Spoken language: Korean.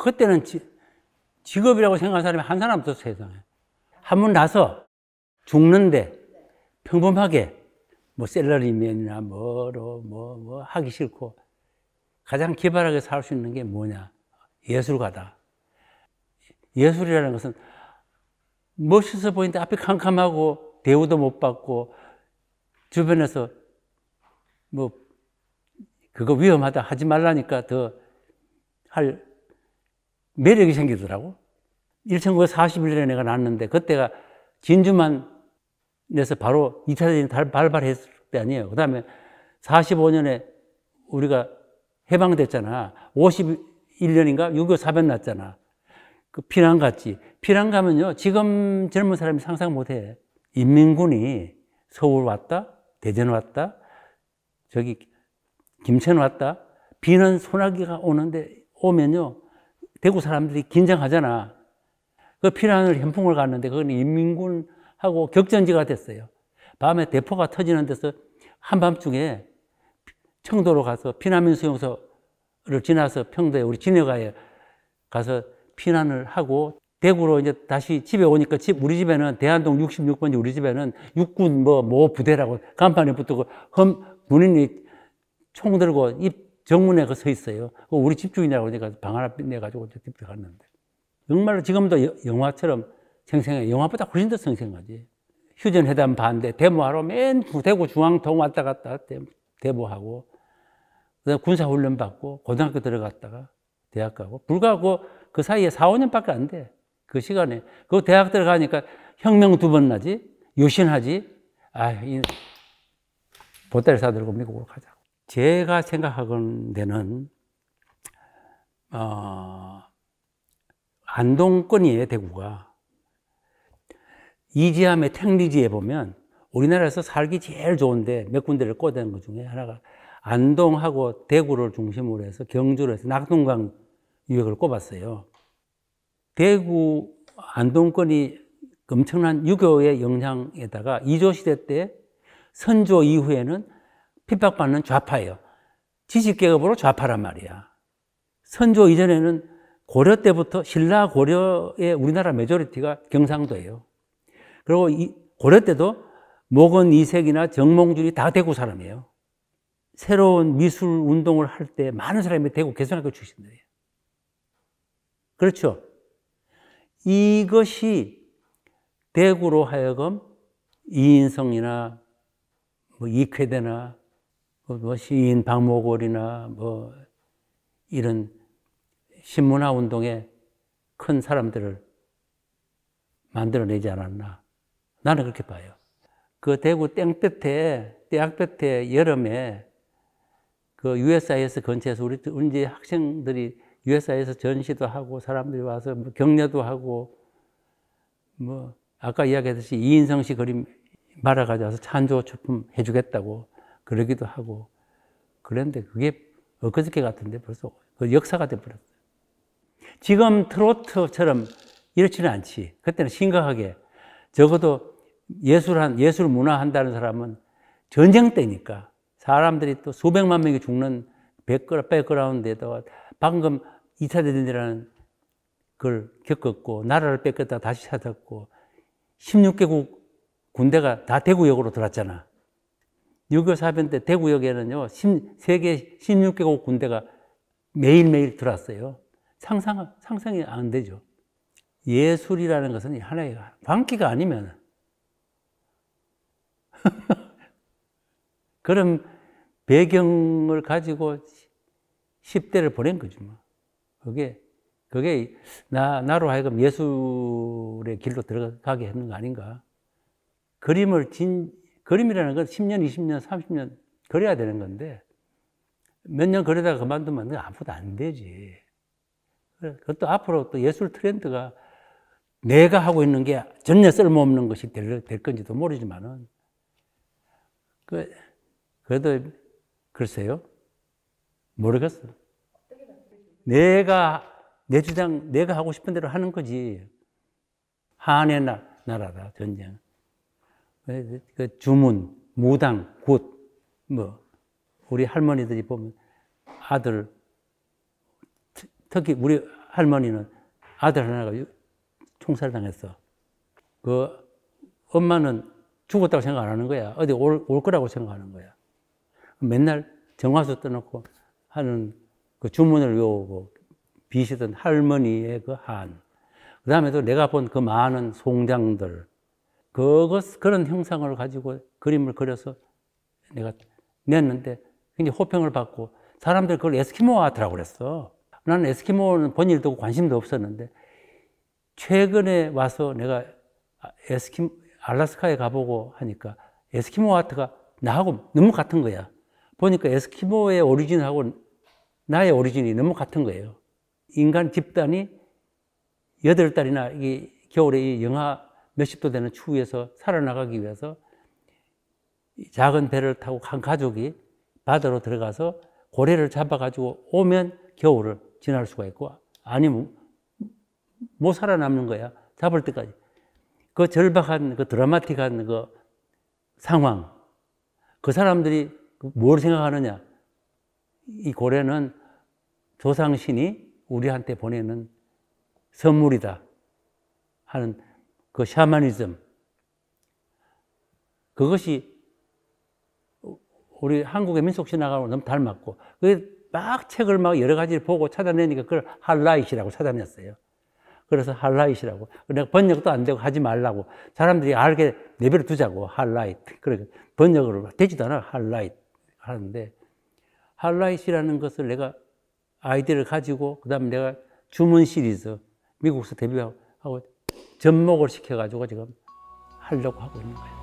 그때는 지, 직업이라고 생각하는 사람이 한 사람도 세상에. 한 번 나서 죽는데 평범하게 뭐 셀러리맨이나 뭐로 뭐, 뭐 하기 싫고 가장 기발하게 살 수 있는 게 뭐냐? 예술가다. 예술이라는 것은 멋있어 보이는데 앞이 캄캄하고 대우도 못 받고 주변에서 뭐 그거 위험하다 하지 말라니까 더할 매력이 생기더라고. 1941년에 내가 났는데 그때가 진주만 내서 바로 2차 대전이 발발했을 때 아니에요. 그 다음에 45년에 우리가 해방됐잖아. 51년인가? 6.25 사변 났잖아. 그 피난 갔지. 피난 가면요. 지금 젊은 사람이 상상 못 해. 인민군이 서울 왔다, 대전 왔다, 저기 김천 왔다, 비는 소나기가 오는데 오면요. 대구 사람들이 긴장하잖아. 그 피난을 현풍을 갔는데 그건 인민군하고 격전지가 됐어요. 밤에 대포가 터지는 데서 한밤중에 청도로 가서 피난민 수용소를 지나서 평도에 우리 진해가에 가서 피난을 하고 대구로 이제 다시 집에 오니까 집 우리 집에는 대한동 66번지 우리 집에는 육군 뭐모 부대라고 간판에 붙고 헌 군인이 총 들고 입 정문에 그 서 있어요. 그 우리 집주인이라고 그러니까 방 하나 내가지고 들어갔는데. 정말로 지금도 영화처럼 생생해. 영화보다 훨씬 더 생생하지. 휴전회담 반대, 데모하러 맨 대구 중앙통 왔다 갔다 데모하고, 그다음 군사훈련 받고, 고등학교 들어갔다가 대학 가고, 불과하고 그 사이에 4, 5년밖에 안 돼. 그 시간에. 그 대학 들어가니까 혁명 두 번 나지, 유신하지, 아, 이 보따리 사들고 미국으로 가자 제가 생각하는 데는 어, 안동권이에요 대구가 이지함의 택리지에 보면 우리나라에서 살기 제일 좋은데 몇 군데를 꽂는것 중에 하나가 안동하고 대구를 중심으로 해서 경주를 해서 낙동강 유역을 꼽았어요. 대구 안동권이 엄청난 유교의 영향에다가 이조 시대 때 선조 이후에는 핍박받는 좌파예요. 지식계급으로 좌파란 말이야. 선조 이전에는 고려 때부터 신라 고려의 우리나라 메조리티가 경상도예요. 그리고 고려 때도 모건 이색이나 정몽준이 다 대구 사람이에요. 새로운 미술 운동을 할 때 많은 사람이 대구 개선학교 출신들이에요. 그렇죠. 이것이 대구로 하여금 이인성이나 뭐 이쾌대나 뭐, 뭐 시인 박목월이나 뭐 이런 신문화 운동에큰 사람들을 만들어내지 않았나. 나는 그렇게 봐요. 그 대구 땡볕에, 대학볕에 여름에 그 USIS 근처에서 우리, 우제 학생들이 USIS 전시도 하고 사람들이 와서 뭐 격려도 하고 뭐 아까 이야기했듯이 이인성 씨 그림 말아가지고 와서 찬조 출품 해주겠다고 그러기도 하고 그런데 그게 엊그저께 같은데 벌써 그 역사가 돼버렸어요. 지금 트로트처럼 이렇지는 않지. 그때는 심각하게 적어도 예술 한 예술 문화 한다는 사람은 전쟁 때니까 사람들이 또 수백만 명이 죽는 백그라 백그라운드에다가 방금 2차 대전이라는 걸 겪었고 나라를 뺏겼다 다시 찾았고 16개국 군대가 다 대구역으로 들어왔잖아. 6.25 사변 때 대구역에는요, 세계 16개국 군대가 매일매일 들어왔어요. 상상, 상상이 안 되죠. 예술이라는 것은 하나의 광기가 아니면 그런 배경을 가지고 10대를 보낸 거지 뭐. 그게, 그게 나, 나로 하여금 예술의 길로 들어가게 했는 거 아닌가. 그림을 진, 그림이라는 건 10년, 20년, 30년 그려야 되는 건데 몇 년 그러다가 그만두면 아무것도 그 안 되지. 그것도 앞으로 또 예술 트렌드가 내가 하고 있는 게 전혀 쓸모없는 것이 될, 될 건지도 모르지만은 그, 그래도 글쎄요 모르겠어. 내가 내 주장 내가 하고 싶은 대로 하는 거지 한의 나라다 전쟁. 네, 네. 그 주문, 무당, 곧, 뭐, 우리 할머니들이 보면 아들, 특히 우리 할머니는 아들 하나가 총살당했어. 그 엄마는 죽었다고 생각 안 하는 거야. 어디 올, 올 거라고 생각하는 거야. 맨날 정화수 떠놓고 하는 그 주문을 외우고 비시던 할머니의 그 한. 그 다음에도 내가 본 그 많은 송장들, 그것, 그런 형상을 가지고 그림을 그려서 내가 냈는데 굉장히 호평을 받고 사람들 그걸 에스키모 아트라고 그랬어. 나는 에스키모는 본 일도 관심도 없었는데 최근에 와서 내가 에스키 알라스카에 가보고 하니까 에스키모 아트가 나하고 너무 같은 거야. 보니까 에스키모의 오리진하고 나의 오리진이 너무 같은 거예요. 인간 집단이 여덟 달이나 이 겨울에 이 영하 몇십 도 되는 추위에서 살아나가기 위해서 작은 배를 타고 간 가족이 바다로 들어가서 고래를 잡아가지고 오면 겨울을 지날 수가 있고 아니면 못 살아남는 거야. 잡을 때까지. 그 절박한 그 드라마틱한 그 상황. 그 사람들이 뭘 생각하느냐. 이 고래는 조상신이 우리한테 보내는 선물이다 하는 그 샤머니즘 그것이 우리 한국의 민속신화하고 너무 닮았고 그막 책을 막 여러 가지를 보고 찾아내니까 그걸 할라이시라고 찾아냈어요. 그래서 할라이시라고 내가 번역도 안 되고 하지 말라고 사람들이 알게 내버려 두자고 할라이트 그래 그러니까 번역을 되지도 않아 할라이트 하는데 할라이시라는 것을 내가 아이디를 가지고 그다음에 내가 주문 시리즈 미국에서 데뷔하고 접목을 시켜가지고 지금 하려고 하고 있는 거예요.